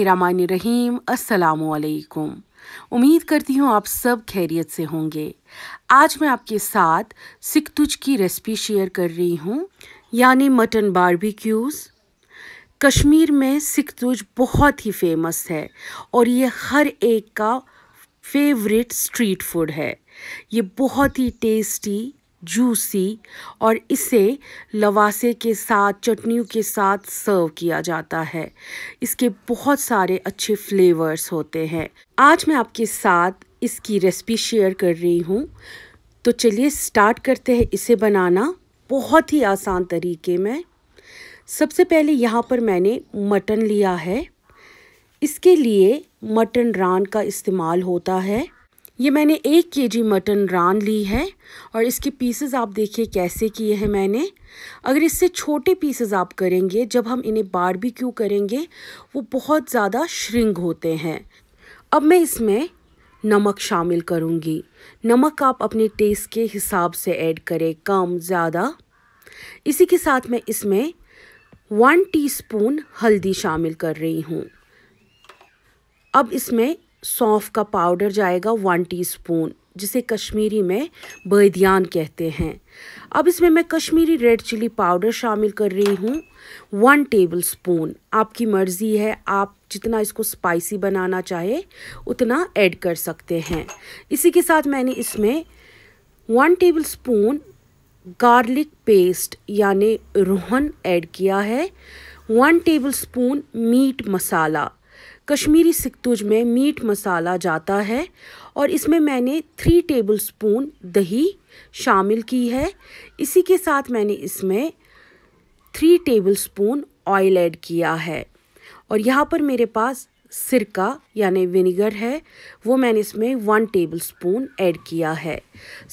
रहीम अस्सलाम उम्मीद करती हूँ आप सब खैरियत से होंगे आज मैं आपके साथ सिकतुज की रेसिपी शेयर कर रही हूँ यानी मटन बारबेक्यूज़ कश्मीर में सिकतुज बहुत ही फेमस है और ये हर एक का फेवरेट स्ट्रीट फूड है ये बहुत ही टेस्टी जूसी और इसे लवासे के साथ चटनियों के साथ सर्व किया जाता है इसके बहुत सारे अच्छे फ्लेवर्स होते हैं आज मैं आपके साथ इसकी रेसिपी शेयर कर रही हूँ तो चलिए स्टार्ट करते हैं इसे बनाना बहुत ही आसान तरीके में सबसे पहले यहाँ पर मैंने मटन लिया है इसके लिए मटन रान का इस्तेमाल होता है ये मैंने एक केजी मटन रान ली है और इसके पीसेस आप देखिए कैसे किए हैं मैंने अगर इससे छोटे पीसेस आप करेंगे जब हम इन्हें बारबेक्यू करेंगे वो बहुत ज़्यादा श्रिंग होते हैं अब मैं इसमें नमक शामिल करूँगी नमक आप अपने टेस्ट के हिसाब से ऐड करें कम ज़्यादा इसी के साथ मैं इसमें वन टीस्पून हल्दी शामिल कर रही हूँ अब इसमें सौंफ का पाउडर जाएगा वन टीस्पून जिसे कश्मीरी में बैदियान कहते हैं अब इसमें मैं कश्मीरी रेड चिली पाउडर शामिल कर रही हूँ वन टेबल स्पून आपकी मर्ज़ी है आप जितना इसको स्पाइसी बनाना चाहे उतना ऐड कर सकते हैं इसी के साथ मैंने इसमें one tablespoon garlic paste यानी रोहन ऐड किया है one tablespoon meat masala Kashmiri सिकतुज में मीट मसाला जाता है और इसमें मैंने थ्री टेबलस्पून दही शामिल की है इसी के साथ मैंने इसमें थ्री टेबलस्पून ऑयल ऐड किया है और यहाँ पर मेरे पास सिरका यानी विनीगर है वो मैंने इसमें वन टेबल स्पून ऐड किया है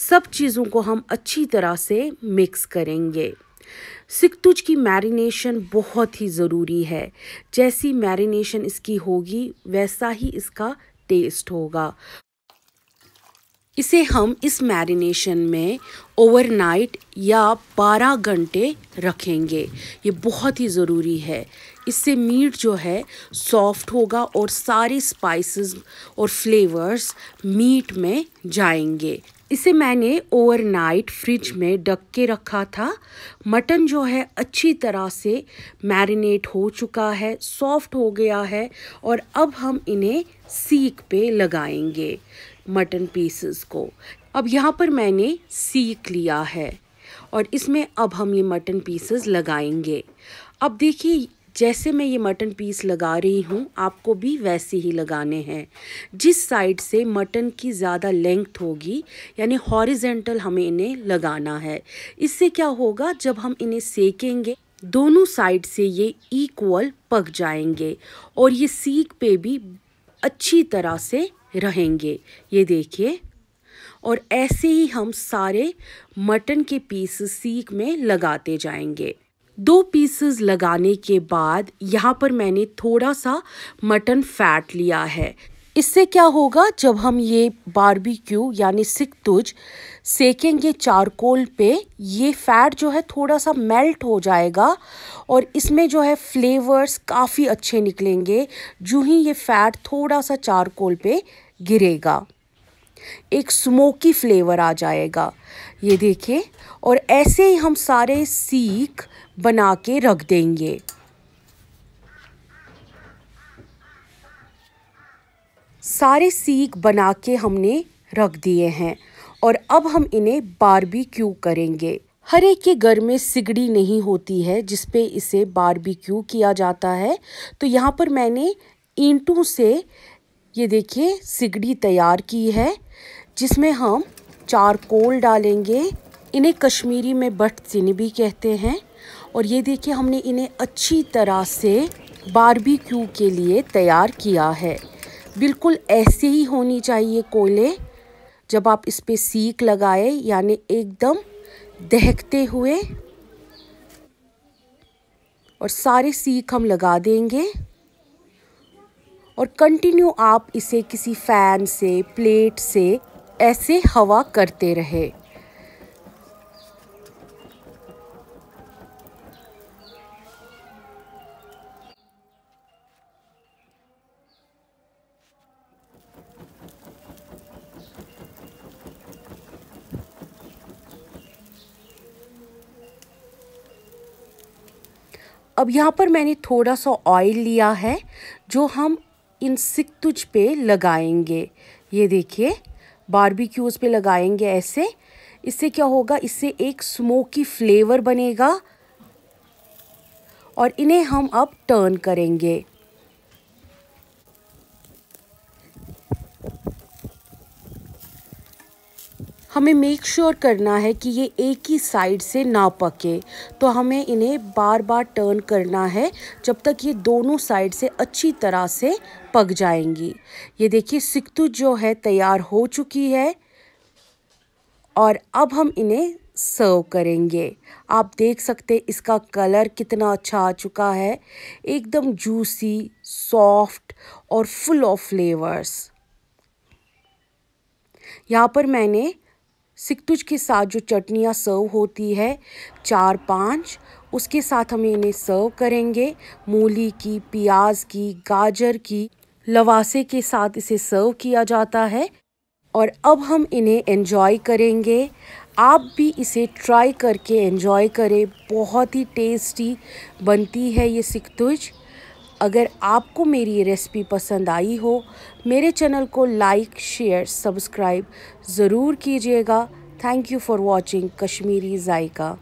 सब चीज़ों को हम अच्छी तरह से मिक्स करेंगे सिकतुज की मैरिनेशन बहुत ही ज़रूरी है जैसी मैरिनेशन इसकी होगी वैसा ही इसका टेस्ट होगा इसे हम इस मैरिनेशन में ओवरनाइट या 12 घंटे रखेंगे ये बहुत ही ज़रूरी है इससे मीट जो है सॉफ्ट होगा और सारे स्पाइसेस और फ्लेवर्स मीट में जाएंगे इसे मैंने ओवरनाइट फ्रिज में ढक के रखा था मटन जो है अच्छी तरह से मैरिनेट हो चुका है सॉफ्ट हो गया है और अब हम इन्हें सीख पे लगाएंगे मटन पीसेस को अब यहाँ पर मैंने सीख लिया है और इसमें अब हम ये मटन पीसेस लगाएंगे अब देखिए जैसे मैं ये मटन पीस लगा रही हूँ आपको भी वैसे ही लगाने हैं जिस साइड से मटन की ज़्यादा लेंथ होगी यानी हॉरिजेंटल हमें इन्हें लगाना है इससे क्या होगा जब हम इन्हें सेकेंगे दोनों साइड से ये इक्वल पक जाएंगे और ये सीख पे भी अच्छी तरह से रहेंगे ये देखिए और ऐसे ही हम सारे मटन के पीसेस सीख में लगाते जाएंगे दो पीसेस लगाने के बाद यहाँ पर मैंने थोड़ा सा मटन फैट लिया है इससे क्या होगा जब हम ये बारबेक्यू यानी सिक तुज सेकेंगे चारकोल पे ये फैट जो है थोड़ा सा मेल्ट हो जाएगा और इसमें जो है फ्लेवर्स काफ़ी अच्छे निकलेंगे जो ही ये फैट थोड़ा सा चारकोल पे गिरेगा एक स्मोकी फ्लेवर आ जाएगा ये देखें और ऐसे ही हम सारे सीख बना के रख देंगे सारे सीख बना के हमने रख दिए हैं और अब हम इन्हें बारबेक्यू करेंगे हर एक के घर में सिगड़ी नहीं होती है जिस पे इसे बारबेक्यू किया जाता है तो यहाँ पर मैंने ईंटों से ये देखिए सिगड़ी तैयार की है जिसमें हम चारकोल डालेंगे इन्हें कश्मीरी में बट सिन भी कहते हैं और ये देखिए हमने इन्हें अच्छी तरह से बारबेक्यू के लिए तैयार किया है बिल्कुल ऐसे ही होनी चाहिए कोयले जब आप इस पर सीख लगाए यानी एकदम दहकते हुए और सारे सीख हम लगा देंगे और कंटिन्यू आप इसे किसी फ़ैन से प्लेट से ऐसे हवा करते रहे अब यहाँ पर मैंने थोड़ा सा ऑयल लिया है जो हम इन सिकतुज पे लगाएंगे ये देखिए बारबेक्यूज पे लगाएंगे ऐसे इससे क्या होगा इससे एक स्मोकी फ्लेवर बनेगा और इन्हें हम अब टर्न करेंगे हमें मेक श्योर sure करना है कि ये एक ही साइड से ना पके तो हमें इन्हें बार बार टर्न करना है जब तक ये दोनों साइड से अच्छी तरह से पक जाएंगी ये देखिए सिक्तू जो है तैयार हो चुकी है और अब हम इन्हें सर्व करेंगे आप देख सकते इसका कलर कितना अच्छा आ चुका है एकदम जूसी सॉफ्ट और फुल ऑफ फ्लेवर्स यहाँ पर मैंने सिकतुज के साथ जो चटनियाँ सर्व होती है चार पाँच उसके साथ हम इन्हें सर्व करेंगे मूली की प्याज की गाजर की लवासे के साथ इसे सर्व किया जाता है और अब हम इन्हें एंजॉय करेंगे आप भी इसे ट्राई करके एंजॉय करें बहुत ही टेस्टी बनती है ये सिकतुज अगर आपको मेरी ये रेसिपी पसंद आई हो मेरे चैनल को लाइक शेयर सब्सक्राइब ज़रूर कीजिएगा thank you for watching Kashmiri JICA